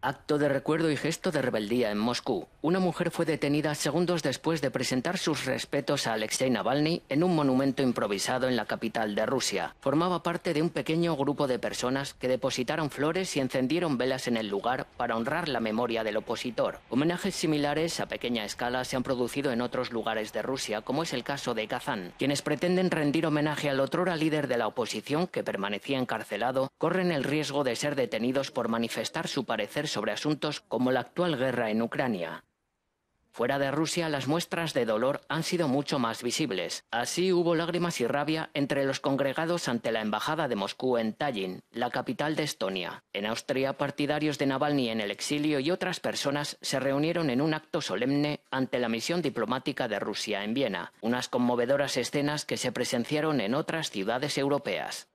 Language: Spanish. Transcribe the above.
Acto de recuerdo y gesto de rebeldía en Moscú. Una mujer fue detenida segundos después de presentar sus respetos a Alexei Navalny en un monumento improvisado en la capital de Rusia. Formaba parte de un pequeño grupo de personas que depositaron flores y encendieron velas en el lugar para honrar la memoria del opositor. Homenajes similares a pequeña escala se han producido en otros lugares de Rusia, como es el caso de Kazán. Quienes pretenden rendir homenaje al otrora líder de la oposición que permanecía encarcelado corren el riesgo de ser detenidos por manifestar su parecer sobre asuntos como la actual guerra en Ucrania. Fuera de Rusia las muestras de dolor han sido mucho más visibles. Así hubo lágrimas y rabia entre los congregados ante la Embajada de Moscú en Tallinn, la capital de Estonia. En Austria, partidarios de Navalny en el exilio y otras personas se reunieron en un acto solemne ante la misión diplomática de Rusia en Viena, unas conmovedoras escenas que se presenciaron en otras ciudades europeas.